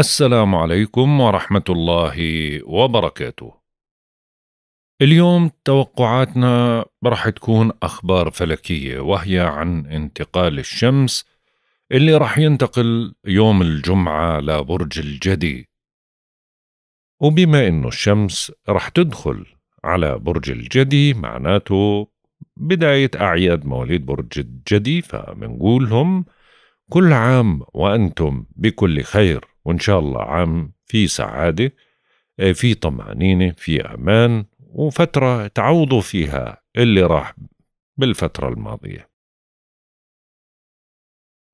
السلام عليكم ورحمة الله وبركاته. اليوم توقعاتنا راح تكون أخبار فلكية وهي عن انتقال الشمس اللي راح ينتقل يوم الجمعة لبرج الجدي. وبما إنه الشمس راح تدخل على برج الجدي معناته بداية أعياد مواليد برج الجدي فبنقول لهم كل عام وأنتم بكل خير. وإن شاء الله عام في سعادة آه، في طمأنينة في أمان وفترة تعوضوا فيها اللي راح بالفترة الماضية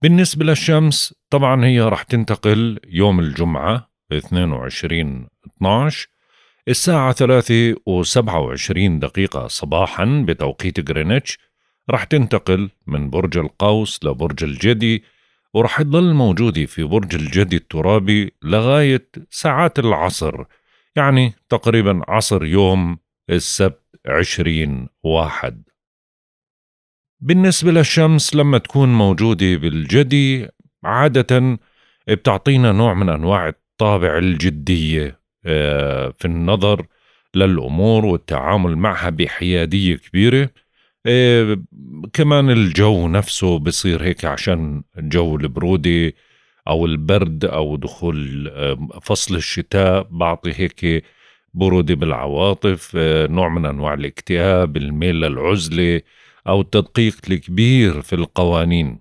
بالنسبة للشمس طبعا هي راح تنتقل يوم الجمعة 22 12 الساعة 3 و27 دقيقة صباحا بتوقيت غرينتش راح تنتقل من برج القوس لبرج الجدي وراح يضل موجودة في برج الجدي الترابي لغاية ساعات العصر يعني تقريبا عصر يوم السبت عشرين واحد بالنسبة للشمس لما تكون موجودة بالجدي عادة بتعطينا نوع من أنواع الطابع الجدية آه، في النظر للأمور والتعامل معها بحيادية كبيرة إيه، كمان الجو نفسه بصير هيك عشان جو البرودة أو البرد أو دخول آه، فصل الشتاء بعطي هيك برودة بالعواطف آه، نوع من أنواع الاكتئاب الميل للعزلة أو التدقيق الكبير في القوانين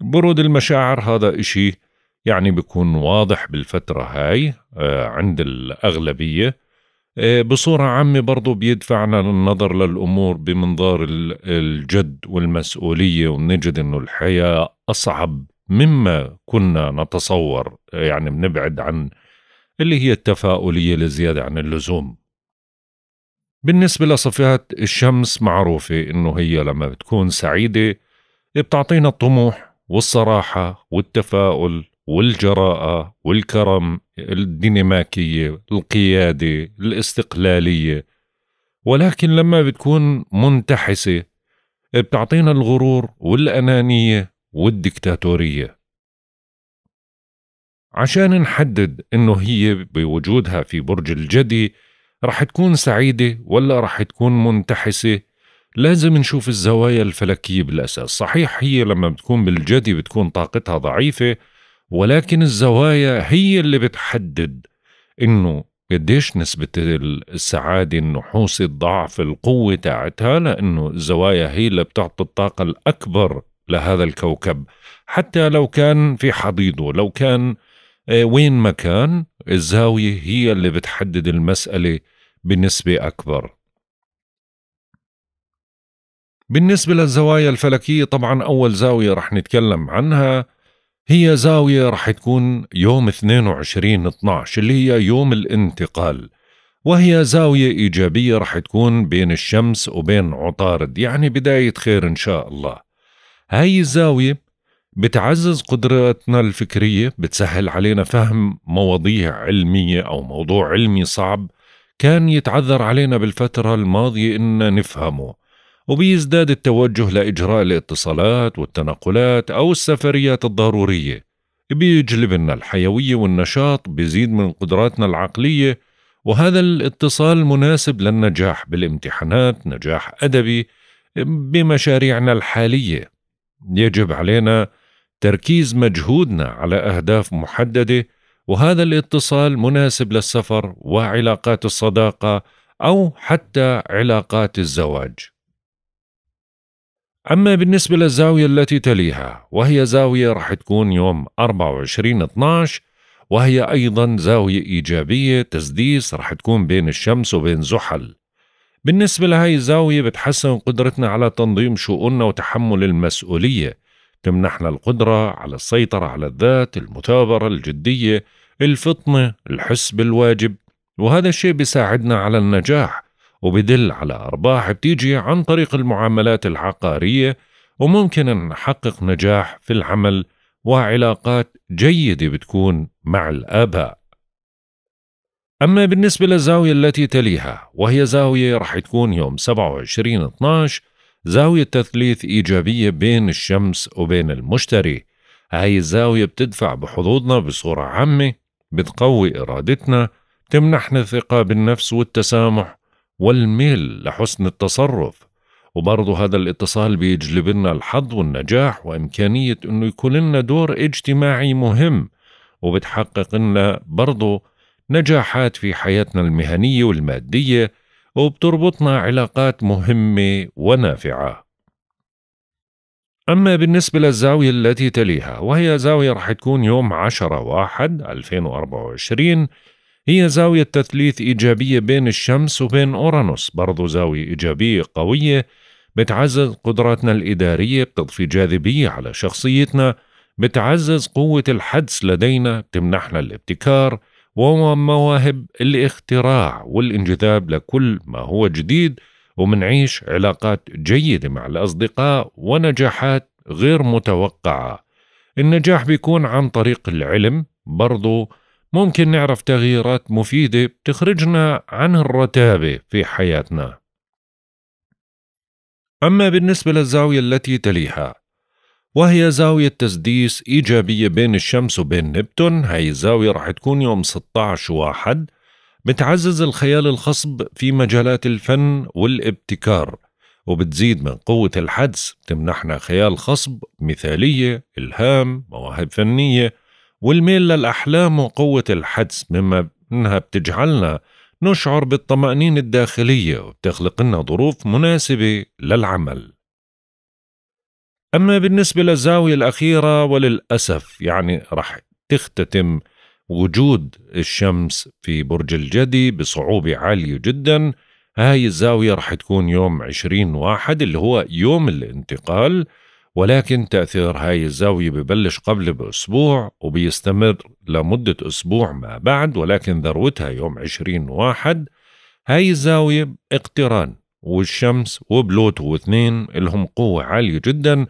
برود المشاعر هذا إشي يعني بيكون واضح بالفترة هاي آه، عند الأغلبية آه، بصورة عامة برضو بيدفعنا للنظر للأمور بمنظار الجد والمسؤولية ونجد أنه الحياة أصعب مما كنا نتصور آه، يعني بنبعد عن اللي هي التفاؤلية لزيادة عن اللزوم بالنسبة لصفات الشمس معروفة إنه هي لما بتكون سعيدة بتعطينا الطموح والصراحة والتفاؤل والجراءة والكرم الديناميكية القيادة الاستقلالية ولكن لما بتكون منتحسة بتعطينا الغرور والأنانية والدكتاتورية عشان نحدد إنه هي بوجودها في برج الجدي رح تكون سعيدة ولا رح تكون منتحسة لازم نشوف الزوايا الفلكية بالأساس صحيح هي لما بتكون بالجدي بتكون طاقتها ضعيفة ولكن الزوايا هي اللي بتحدد انه قديش نسبة السعادة النحوس الضعف القوة تاعتها لأنه الزوايا هي اللي بتعطي الطاقة الأكبر لهذا الكوكب حتى لو كان في حضيضه لو كان آه، وين ما كان الزاوية هي اللي بتحدد المسألة بنسبة أكبر بالنسبة للزوايا الفلكية طبعا أول زاوية رح نتكلم عنها هي زاوية رح تكون يوم 22 12 اللي هي يوم الانتقال وهي زاوية إيجابية رح تكون بين الشمس وبين عطارد يعني بداية خير إن شاء الله هاي الزاوية بتعزز قدراتنا الفكرية بتسهل علينا فهم مواضيع علمية أو موضوع علمي صعب كان يتعذر علينا بالفترة الماضية إن نفهمه وبيزداد التوجه لإجراء الاتصالات والتنقلات أو السفريات الضرورية بيجلب لنا الحيوية والنشاط بيزيد من قدراتنا العقلية وهذا الاتصال مناسب للنجاح بالامتحانات نجاح أدبي بمشاريعنا الحالية يجب علينا تركيز مجهودنا على أهداف محددة وهذا الاتصال مناسب للسفر وعلاقات الصداقة أو حتى علاقات الزواج أما بالنسبة للزاوية التي تليها وهي زاوية رح تكون يوم 24 12 وهي أيضا زاوية إيجابية تسديس رح تكون بين الشمس وبين زحل بالنسبة لهاي الزاوية بتحسن قدرتنا على تنظيم شؤوننا وتحمل المسؤولية تمنحنا القدرة على السيطرة على الذات المثابرة الجدية الفطنة الحس بالواجب وهذا الشيء بيساعدنا على النجاح وبدل على أرباح بتيجي عن طريق المعاملات العقارية وممكن نحقق نجاح في العمل وعلاقات جيدة بتكون مع الآباء أما بالنسبة للزاوية التي تليها وهي زاوية رح تكون يوم 27 12 زاوية تثليث إيجابية بين الشمس وبين المشتري هاي الزاوية بتدفع بحظوظنا بصورة عامة بتقوي إرادتنا تمنحنا الثقة بالنفس والتسامح والميل لحسن التصرف وبرضه هذا الاتصال بيجلب لنا الحظ والنجاح وإمكانية أنه يكون لنا دور اجتماعي مهم وبتحقق لنا برضه نجاحات في حياتنا المهنية والمادية وبتربطنا علاقات مهمة ونافعة أما بالنسبة للزاوية التي تليها وهي زاوية رح تكون يوم 10 واحد 2024 هي زاوية تثليث إيجابية بين الشمس وبين أورانوس برضو زاوية إيجابية قوية بتعزز قدراتنا الإدارية بتضفي جاذبية على شخصيتنا بتعزز قوة الحدس لدينا بتمنحنا الابتكار ومواهب الاختراع والانجذاب لكل ما هو جديد ومنعيش علاقات جيدة مع الأصدقاء ونجاحات غير متوقعة النجاح بيكون عن طريق العلم برضو ممكن نعرف تغييرات مفيدة بتخرجنا عن الرتابة في حياتنا أما بالنسبة للزاوية التي تليها وهي زاوية تسديس إيجابية بين الشمس وبين نبتون هاي الزاوية رح تكون يوم 16 واحد بتعزز الخيال الخصب في مجالات الفن والابتكار وبتزيد من قوة الحدس بتمنحنا خيال خصب مثالية إلهام مواهب فنية والميل للأحلام وقوة الحدس مما إنها بتجعلنا نشعر بالطمأنينة الداخلية وبتخلق لنا ظروف مناسبة للعمل أما بالنسبة للزاوية الأخيرة وللأسف يعني رح تختتم وجود الشمس في برج الجدي بصعوبة عالية جدا هاي الزاوية رح تكون يوم 20 واحد اللي هو يوم الانتقال ولكن تأثير هاي الزاوية ببلش قبل بأسبوع وبيستمر لمدة أسبوع ما بعد ولكن ذروتها يوم عشرين واحد هاي الزاوية اقتران والشمس وبلوتو واثنين لهم قوة عالية جدا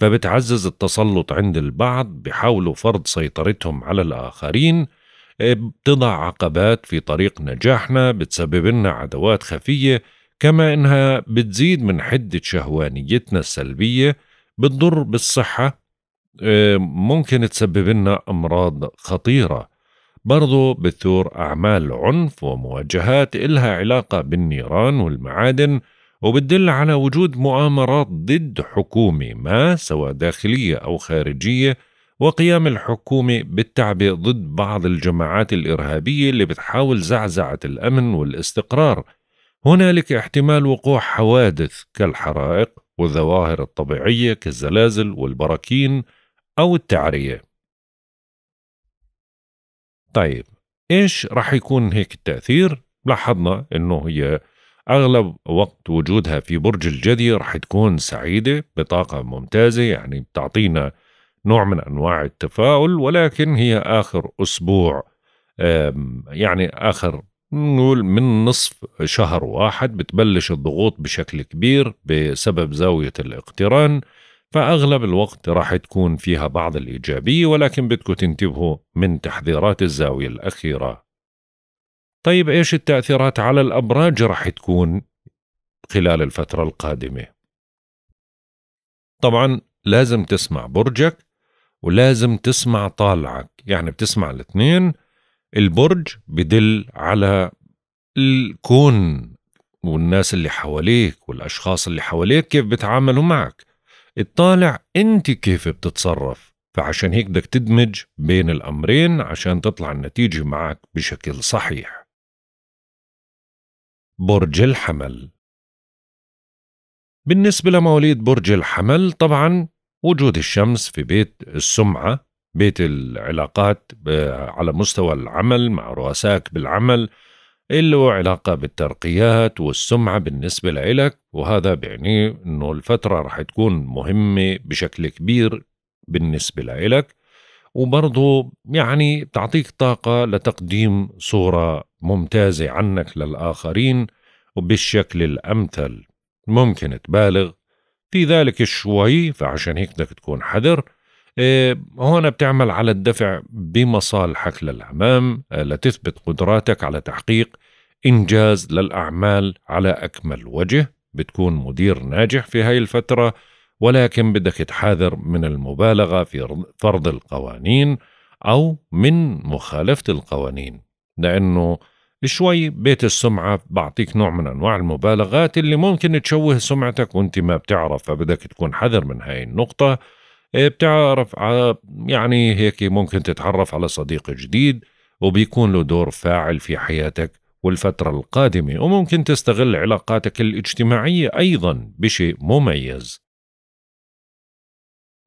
فبتعزز التسلط عند البعض بحاولوا فرض سيطرتهم على الآخرين إيه، بتضع عقبات في طريق نجاحنا بتسبب لنا عدوات خفية كما إنها بتزيد من حدة شهوانيتنا السلبية بتضر بالصحة آه، ممكن تسبب لنا أمراض خطيرة برضو بتثور أعمال عنف ومواجهات إلها علاقة بالنيران والمعادن وبتدل على وجود مؤامرات ضد حكومة ما سواء داخلية أو خارجية وقيام الحكومة بالتعبئة ضد بعض الجماعات الإرهابية اللي بتحاول زعزعة الأمن والاستقرار هنالك احتمال وقوع حوادث كالحرائق والظواهر الطبيعية كالزلازل والبراكين أو التعرية طيب إيش رح يكون هيك التأثير؟ لاحظنا إنه هي أغلب وقت وجودها في برج الجدي رح تكون سعيدة بطاقة ممتازة يعني بتعطينا نوع من أنواع التفاؤل ولكن هي آخر أسبوع يعني آخر نقول من نصف شهر واحد بتبلش الضغوط بشكل كبير بسبب زاوية الاقتران فأغلب الوقت راح تكون فيها بعض الإيجابية ولكن بدكم تنتبهوا من تحذيرات الزاوية الأخيرة طيب إيش التأثيرات على الأبراج راح تكون خلال الفترة القادمة طبعا لازم تسمع برجك ولازم تسمع طالعك يعني بتسمع الاثنين البرج بدل على الكون والناس اللي حواليك والأشخاص اللي حواليك كيف بتعاملوا معك اطالع أنت كيف بتتصرف فعشان هيك بدك تدمج بين الأمرين عشان تطلع النتيجة معك بشكل صحيح برج الحمل بالنسبة لمواليد برج الحمل طبعا وجود الشمس في بيت السمعة بيت العلاقات على مستوى العمل مع رؤسائك بالعمل له علاقة بالترقيات والسمعة بالنسبة لإلك وهذا بيعني أنه الفترة رح تكون مهمة بشكل كبير بالنسبة لإلك وبرضه يعني بتعطيك طاقة لتقديم صورة ممتازة عنك للآخرين وبالشكل الأمثل ممكن تبالغ في ذلك شوي فعشان هيك بدك تكون حذر هون إيه، بتعمل على الدفع بمصالحك للأمام آه، لتثبت قدراتك على تحقيق إنجاز للأعمال على أكمل وجه بتكون مدير ناجح في هاي الفترة ولكن بدك تحاذر من المبالغة في فرض القوانين أو من مخالفة القوانين لأنه شوي بيت السمعة بعطيك نوع من أنواع المبالغات اللي ممكن تشوه سمعتك وانت ما بتعرف فبدك تكون حذر من هاي النقطة إيه، بتعرف يعني هيك ممكن تتعرف على صديق جديد وبيكون له دور فاعل في حياتك والفترة القادمة وممكن تستغل علاقاتك الاجتماعية أيضا بشيء مميز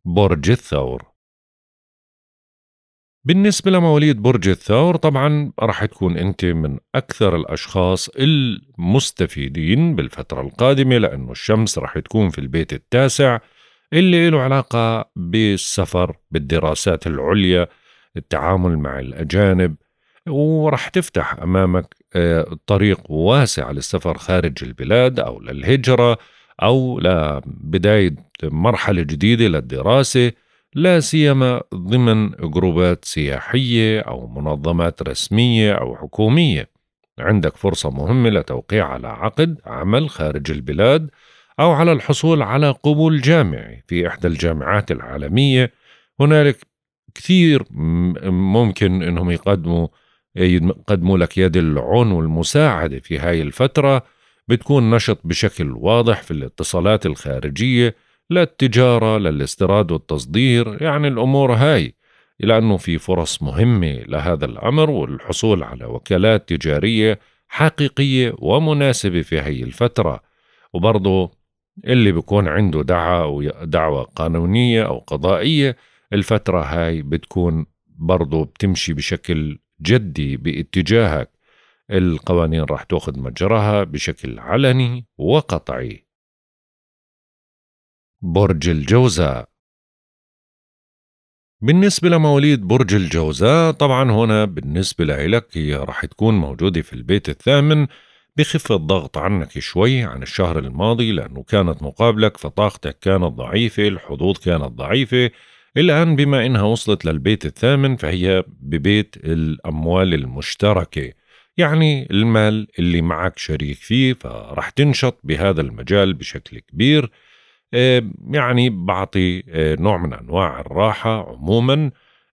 برج الثور بالنسبة لمواليد برج الثور طبعا راح تكون أنت من أكثر الأشخاص المستفيدين بالفترة القادمة لأنه الشمس راح تكون في البيت التاسع اللي له علاقة بالسفر بالدراسات العليا التعامل مع الأجانب ورح تفتح أمامك آه، طريق واسع للسفر خارج البلاد أو للهجرة أو لبداية مرحلة جديدة للدراسة لا سيما ضمن جروبات سياحية أو منظمات رسمية أو حكومية عندك فرصة مهمة لتوقيع على عقد عمل خارج البلاد أو على الحصول على قبول جامعي في إحدى الجامعات العالمية هنالك كثير ممكن أنهم يقدموا يقدموا لك يد العون والمساعدة في هاي الفترة بتكون نشط بشكل واضح في الاتصالات الخارجية للتجارة للاستيراد والتصدير يعني الأمور هاي إلى أنه في فرص مهمة لهذا الأمر والحصول على وكالات تجارية حقيقية ومناسبة في هاي الفترة وبرضه اللي بيكون عنده دعوة دعوة قانونية أو قضائية الفترة هاي بتكون برضو بتمشي بشكل جدي باتجاهك القوانين راح تأخذ مجراها بشكل علني وقطعي برج الجوزاء بالنسبة لمواليد برج الجوزاء طبعا هنا بالنسبة لك هي راح تكون موجودة في البيت الثامن بخف الضغط عنك شوي عن الشهر الماضي لأنه كانت مقابلك فطاقتك كانت ضعيفة الحظوظ كانت ضعيفة الآن بما إنها وصلت للبيت الثامن فهي ببيت الأموال المشتركة يعني المال اللي معك شريك فيه فرح تنشط بهذا المجال بشكل كبير آه، يعني بعطي آه، نوع من أنواع الراحة عموماً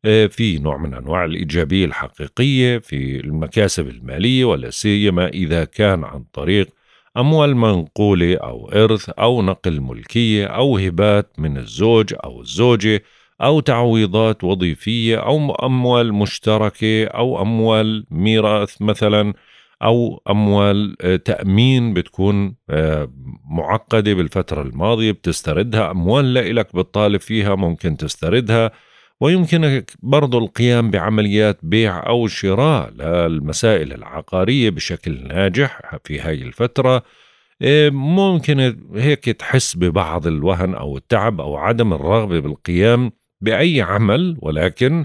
آه، في نوع من انواع الايجابيه الحقيقيه في المكاسب الماليه ولا سيما اذا كان عن طريق اموال منقوله او ارث او نقل ملكيه او هبات من الزوج او الزوجه او تعويضات وظيفيه او اموال مشتركه او اموال ميراث مثلا او اموال آه، تامين بتكون آه، معقده بالفتره الماضيه بتستردها اموال لإلك بتطالب فيها ممكن تستردها ويمكنك برضو القيام بعمليات بيع أو شراء للمسائل العقارية بشكل ناجح في هاي الفترة إيه، ممكن هيك تحس ببعض الوهن أو التعب أو عدم الرغبة بالقيام بأي عمل ولكن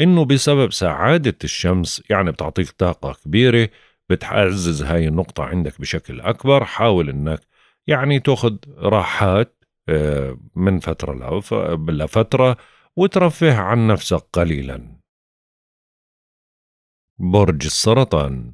إنه بسبب سعادة الشمس يعني بتعطيك طاقة كبيرة بتعزز هاي النقطة عندك بشكل أكبر حاول إنك يعني تاخذ راحات إيه، من فترة لفترة وترفه عن نفسك قليلا برج السرطان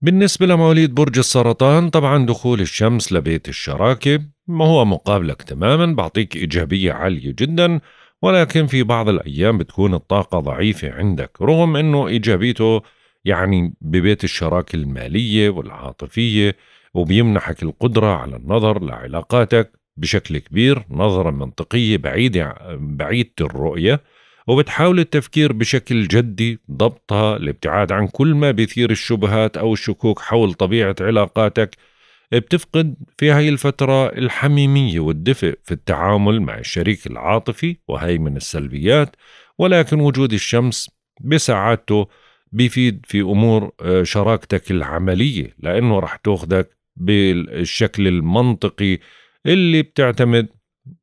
بالنسبة لمواليد برج السرطان طبعا دخول الشمس لبيت الشراكة ما هو مقابلك تماما بعطيك إيجابية عالية جدا ولكن في بعض الأيام بتكون الطاقة ضعيفة عندك رغم أنه إيجابيته يعني ببيت الشراكة المالية والعاطفية وبيمنحك القدرة على النظر لعلاقاتك بشكل كبير نظرة منطقية بعيدة بعيدة الرؤية وبتحاول التفكير بشكل جدي ضبطها الابتعاد عن كل ما بيثير الشبهات أو الشكوك حول طبيعة علاقاتك بتفقد في هاي الفترة الحميمية والدفء في التعامل مع الشريك العاطفي وهي من السلبيات ولكن وجود الشمس بسعادته بيفيد في أمور آه، شراكتك العملية لأنه رح تأخذك بالشكل المنطقي اللي بتعتمد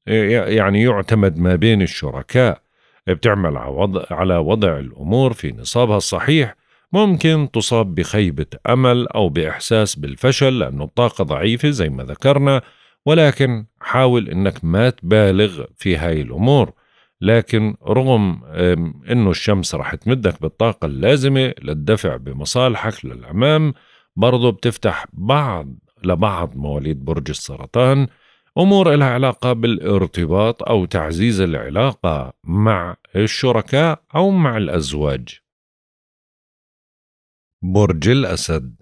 يعني يعتمد ما بين الشركاء بتعمل على وضع الأمور في نصابها الصحيح ممكن تصاب بخيبة أمل أو بإحساس بالفشل لأنه الطاقة ضعيفة زي ما ذكرنا ولكن حاول أنك ما تبالغ في هاي الأمور لكن رغم أنه الشمس رح تمدك بالطاقة اللازمة للدفع بمصالحك للأمام برضو بتفتح بعض لبعض مواليد برج السرطان أمور لها علاقة بالارتباط أو تعزيز العلاقة مع الشركاء أو مع الأزواج. برج الأسد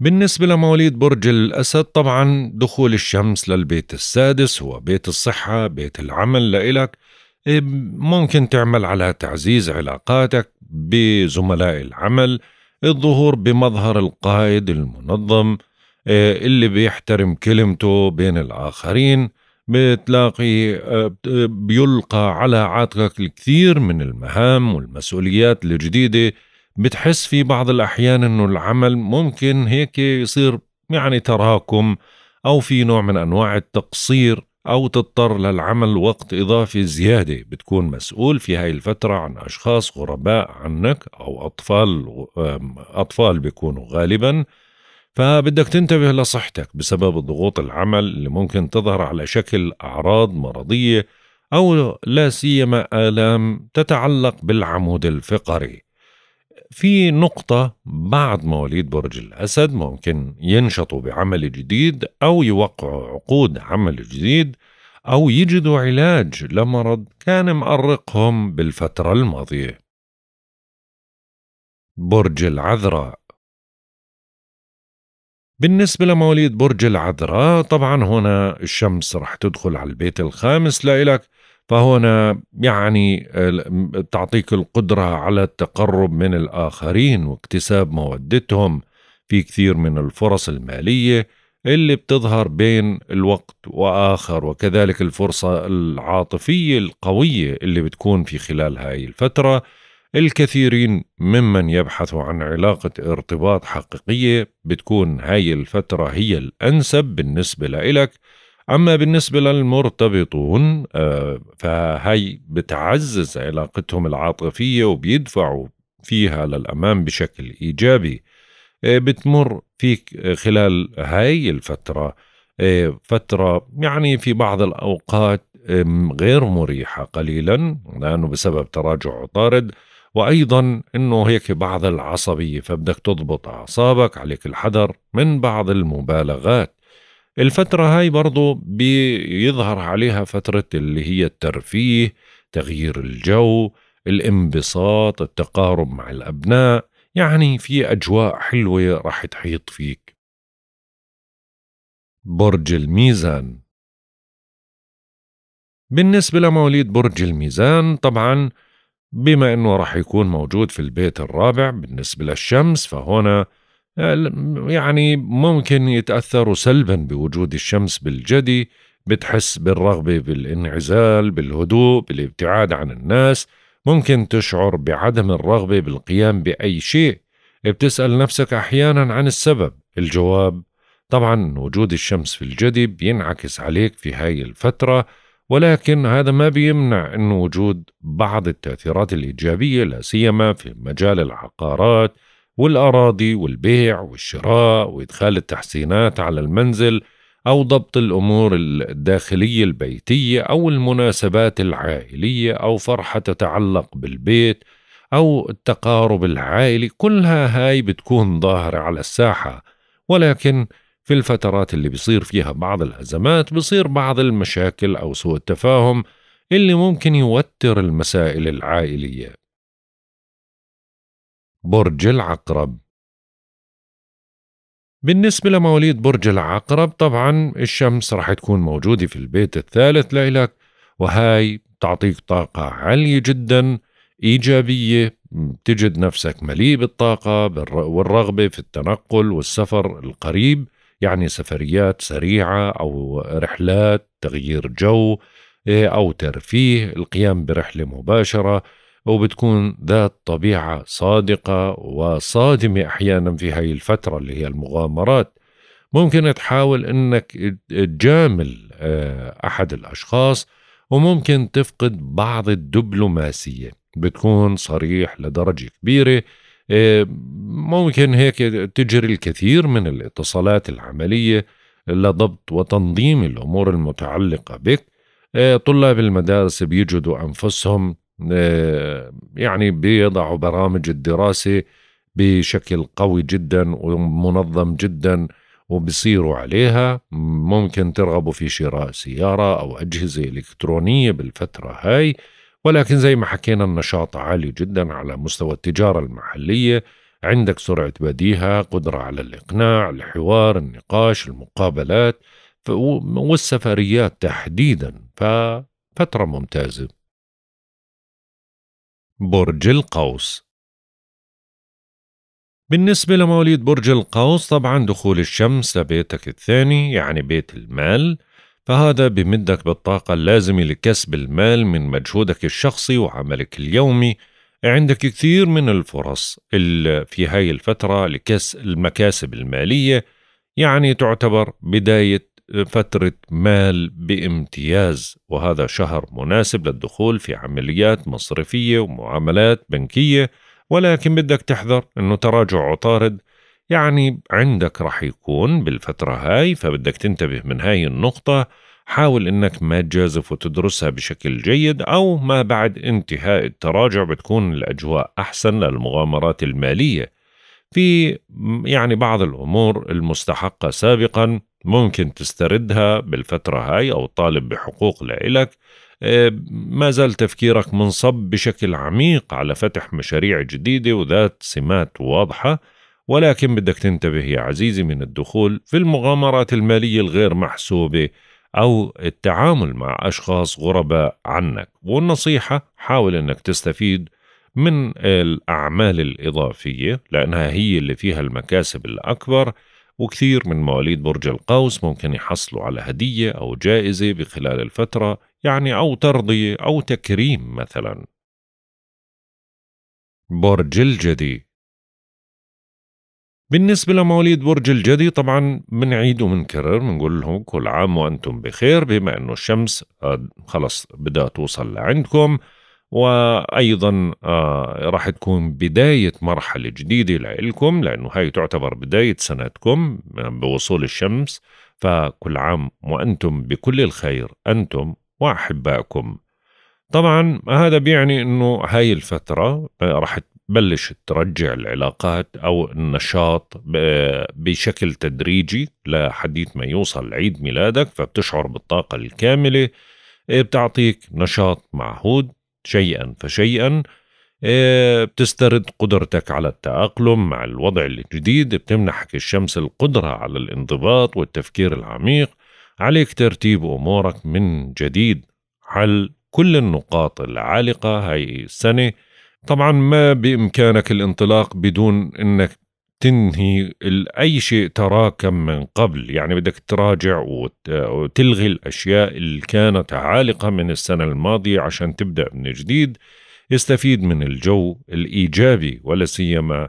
بالنسبة لمواليد برج الأسد طبعا دخول الشمس للبيت السادس هو بيت الصحة بيت العمل لإلك إيه، ممكن تعمل على تعزيز علاقاتك بزملاء العمل الظهور بمظهر القائد المنظم آه، اللي بيحترم كلمته بين الآخرين بتلاقي آه، بيلقى على عاتقك الكثير من المهام والمسؤوليات الجديدة بتحس في بعض الأحيان أنه العمل ممكن هيك يصير يعني تراكم أو في نوع من أنواع التقصير أو تضطر للعمل وقت إضافي زيادة بتكون مسؤول في هاي الفترة عن أشخاص غرباء عنك أو أطفال أطفال بيكونوا غالباً فبدك تنتبه لصحتك بسبب ضغوط العمل اللي ممكن تظهر على شكل أعراض مرضية أو لا سيما آلام تتعلق بالعمود الفقري في نقطة بعد مواليد برج الأسد ممكن ينشطوا بعمل جديد أو يوقعوا عقود عمل جديد أو يجدوا علاج لمرض كان مأرقهم بالفترة الماضية برج العذراء بالنسبة لمواليد برج العذراء طبعا هنا الشمس رح تدخل على البيت الخامس لإلك فهنا يعني تعطيك القدرة على التقرب من الآخرين واكتساب مودتهم في كثير من الفرص المالية اللي بتظهر بين الوقت وآخر وكذلك الفرصة العاطفية القوية اللي بتكون في خلال هاي الفترة الكثيرين ممن يبحث عن علاقة ارتباط حقيقية بتكون هاي الفترة هي الأنسب بالنسبة لإلك أما بالنسبة للمرتبطون آه، فهي بتعزز علاقتهم العاطفية وبيدفعوا فيها للأمام بشكل إيجابي آه، بتمر فيك خلال هاي الفترة آه، فترة يعني في بعض الأوقات غير مريحة قليلا لأنه بسبب تراجع عطارد وأيضا أنه هيك بعض العصبية فبدك تضبط أعصابك عليك الحذر من بعض المبالغات الفترة هاي برضو بيظهر عليها فترة اللي هي الترفيه تغيير الجو الانبساط التقارب مع الأبناء يعني في أجواء حلوة راح تحيط فيك برج الميزان بالنسبة لمواليد برج الميزان طبعا بما أنه راح يكون موجود في البيت الرابع بالنسبة للشمس فهنا يعني ممكن يتأثروا سلبا بوجود الشمس بالجدي بتحس بالرغبة بالانعزال بالهدوء بالابتعاد عن الناس ممكن تشعر بعدم الرغبة بالقيام بأي شيء بتسأل نفسك أحيانا عن السبب الجواب طبعا وجود الشمس في الجدي بينعكس عليك في هاي الفترة ولكن هذا ما بيمنع أن وجود بعض التأثيرات الإيجابية لا سيما في مجال العقارات والأراضي والبيع والشراء وإدخال التحسينات على المنزل أو ضبط الأمور الداخلية البيتية أو المناسبات العائلية أو فرحة تتعلق بالبيت أو التقارب العائلي كلها هاي بتكون ظاهرة على الساحة ولكن في الفترات اللي بيصير فيها بعض الأزمات بيصير بعض المشاكل أو سوء التفاهم اللي ممكن يوتر المسائل العائلية برج العقرب بالنسبة لمواليد برج العقرب طبعا الشمس راح تكون موجودة في البيت الثالث لإلك وهاي تعطيك طاقة عالية جدا إيجابية تجد نفسك مليء بالطاقة والرغبة في التنقل والسفر القريب يعني سفريات سريعة أو رحلات تغيير جو إيه، أو ترفيه القيام برحلة مباشرة وبتكون ذات طبيعة صادقة وصادمة أحيانا في هاي الفترة اللي هي المغامرات ممكن تحاول أنك تجامل آه، أحد الأشخاص وممكن تفقد بعض الدبلوماسية بتكون صريح لدرجة كبيرة إيه، ممكن هيك تجري الكثير من الاتصالات العملية لضبط وتنظيم الأمور المتعلقة بك إيه، طلاب المدارس بيجدوا أنفسهم إيه، يعني بيضعوا برامج الدراسة بشكل قوي جدا ومنظم جدا وبصيروا عليها ممكن ترغبوا في شراء سيارة أو أجهزة إلكترونية بالفترة هاي ولكن زي ما حكينا النشاط عالي جدا على مستوى التجارة المحلية عندك سرعة بديهة قدرة على الإقناع الحوار النقاش المقابلات والسفريات تحديدا ففترة ممتازة برج القوس بالنسبة لمواليد برج القوس طبعا دخول الشمس لبيتك الثاني يعني بيت المال فهذا بمدك بالطاقة اللازمة لكسب المال من مجهودك الشخصي وعملك اليومي عندك كثير من الفرص في هاي الفترة لكسب المكاسب المالية يعني تعتبر بداية فترة مال بامتياز وهذا شهر مناسب للدخول في عمليات مصرفية ومعاملات بنكية ولكن بدك تحذر أنه تراجع عطارد يعني عندك رح يكون بالفترة هاي فبدك تنتبه من هاي النقطة حاول انك ما تجازف وتدرسها بشكل جيد او ما بعد انتهاء التراجع بتكون الاجواء احسن للمغامرات المالية في يعني بعض الامور المستحقة سابقا ممكن تستردها بالفترة هاي او طالب بحقوق لإلك آه، ما زال تفكيرك منصب بشكل عميق على فتح مشاريع جديدة وذات سمات واضحة ولكن بدك تنتبه يا عزيزي من الدخول في المغامرات المالية الغير محسوبة أو التعامل مع أشخاص غرباء عنك والنصيحة حاول أنك تستفيد من الأعمال الإضافية لأنها هي اللي فيها المكاسب الأكبر وكثير من مواليد برج القوس ممكن يحصلوا على هدية أو جائزة بخلال الفترة يعني أو ترضية أو تكريم مثلا برج الجدي بالنسبة لمواليد برج الجدي طبعا بنعيد وبنكرر بنقول لهم كل عام وأنتم بخير بما أنه الشمس آه، خلص بدها توصل لعندكم وأيضا آه، راح تكون بداية مرحلة جديدة لإلكم لأنه هاي تعتبر بداية سنتكم آه، بوصول الشمس فكل عام وأنتم بكل الخير أنتم وأحبائكم طبعا هذا بيعني انه هاي الفترة رح بلش ترجع العلاقات أو النشاط بشكل تدريجي لحديث ما يوصل عيد ميلادك فبتشعر بالطاقة الكاملة آه، بتعطيك نشاط معهود شيئا فشيئا آه، بتسترد قدرتك على التأقلم مع الوضع الجديد بتمنحك الشمس القدرة على الانضباط والتفكير العميق عليك ترتيب أمورك من جديد حل كل النقاط العالقة هاي السنة طبعا ما بإمكانك الانطلاق بدون أنك تنهي أي شيء تراكم من قبل يعني بدك تراجع وتلغي الأشياء اللي كانت عالقة من السنة الماضية عشان تبدأ من جديد استفيد من الجو الإيجابي ولا سيما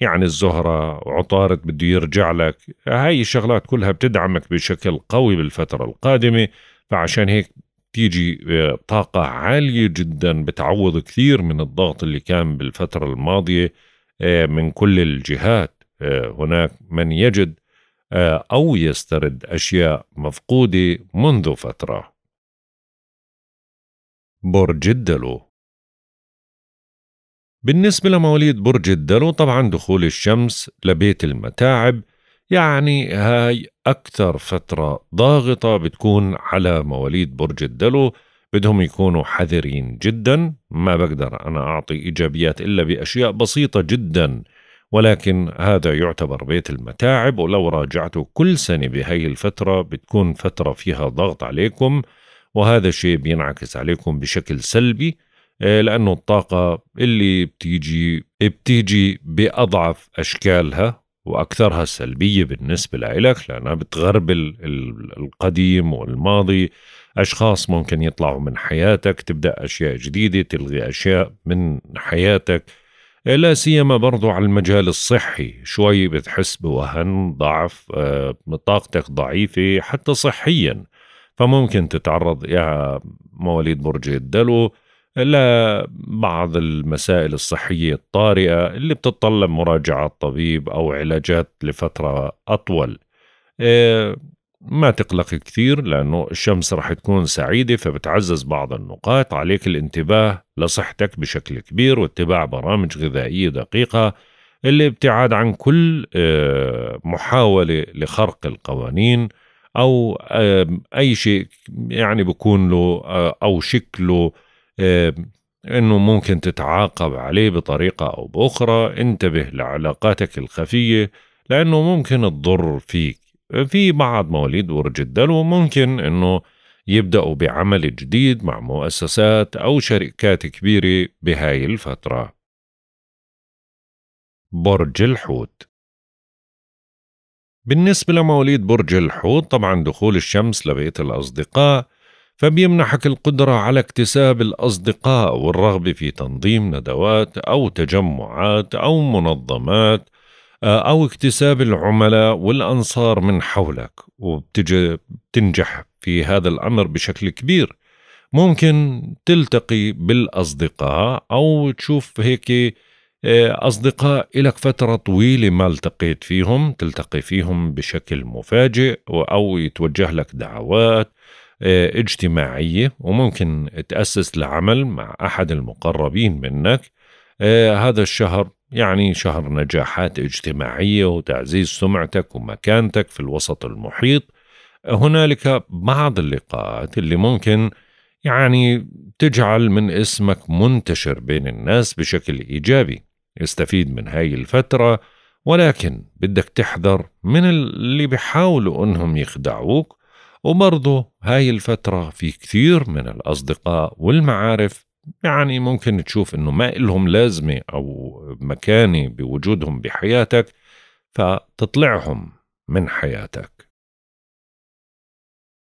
يعني الزهرة عطارد بده يرجع لك هاي الشغلات كلها بتدعمك بشكل قوي بالفترة القادمة فعشان هيك تيجي آه، طاقة عالية جدا بتعوض كثير من الضغط اللي كان بالفترة الماضية آه، من كل الجهات آه، هناك من يجد أو يسترد أشياء مفقودة منذ فترة برج الدلو بالنسبة لمواليد برج الدلو طبعا دخول الشمس لبيت المتاعب يعني هاي أكثر فترة ضاغطة بتكون على مواليد برج الدلو بدهم يكونوا حذرين جدا ما بقدر أنا أعطي إيجابيات إلا بأشياء بسيطة جدا ولكن هذا يعتبر بيت المتاعب ولو راجعته كل سنة بهاي الفترة بتكون فترة فيها ضغط عليكم وهذا الشيء بينعكس عليكم بشكل سلبي آه، لأنه الطاقة اللي بتيجي بتيجي بأضعف أشكالها واكثرها سلبيه بالنسبه لإلك لانها بتغربل القديم والماضي اشخاص ممكن يطلعوا من حياتك تبدا اشياء جديده تلغي اشياء من حياتك لا سيما برضو على المجال الصحي شوي بتحس بوهن ضعف آه، طاقتك ضعيفة حتى صحيا فممكن تتعرض يا مواليد برج الدلو لبعض المسائل الصحية الطارئة اللي بتتطلب مراجعة طبيب أو علاجات لفترة أطول إيه، ما تقلق كثير لأنه الشمس راح تكون سعيدة فبتعزز بعض النقاط عليك الانتباه لصحتك بشكل كبير واتباع برامج غذائية دقيقة الابتعاد عن كل إيه، محاولة لخرق القوانين أو إيه، أي شيء يعني بكون له أو شكله آه، انه ممكن تتعاقب عليه بطريقه او باخرى انتبه لعلاقاتك الخفيه لانه ممكن تضر فيك في بعض مواليد برج الدلو ممكن انه يبداوا بعمل جديد مع مؤسسات او شركات كبيره بهاي الفتره برج الحوت بالنسبة لمواليد برج الحوت طبعا دخول الشمس لبيت الأصدقاء فبيمنحك القدرة على اكتساب الأصدقاء والرغبة في تنظيم ندوات أو تجمعات أو منظمات آه، أو اكتساب العملاء والأنصار من حولك وبتنجح في هذا الأمر بشكل كبير ممكن تلتقي بالأصدقاء أو تشوف هيك آه، أصدقاء لك فترة طويلة ما التقيت فيهم تلتقي فيهم بشكل مفاجئ أو يتوجه لك دعوات آه، اجتماعية وممكن تأسس لعمل مع أحد المقربين منك آه، هذا الشهر يعني شهر نجاحات اجتماعية وتعزيز سمعتك ومكانتك في الوسط المحيط هنالك بعض اللقاءات اللي ممكن يعني تجعل من اسمك منتشر بين الناس بشكل إيجابي استفيد من هاي الفترة ولكن بدك تحذر من اللي بيحاولوا انهم يخدعوك وبرضه هاي الفترة في كثير من الأصدقاء والمعارف يعني ممكن تشوف انه ما إلهم لازمة او مكانة بوجودهم بحياتك فتطلعهم من حياتك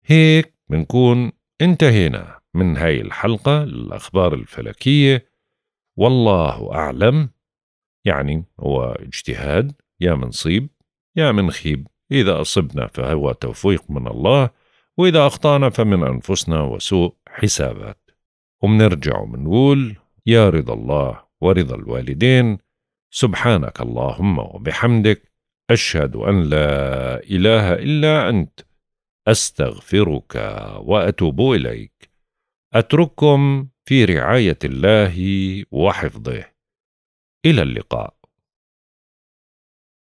هيك بنكون انتهينا من هاي الحلقة الأخبار الفلكية والله أعلم يعني هو اجتهاد يا منصيب يا منخيب إذا أصبنا فهو توفيق من الله وإذا أخطأنا فمن أنفسنا وسوء حسابات ومنرجع ومنقول يا رضا الله ورضا الوالدين سبحانك اللهم وبحمدك أشهد أن لا إله إلا أنت أستغفرك وأتوب إليك أترككم في رعاية الله وحفظه إلى اللقاء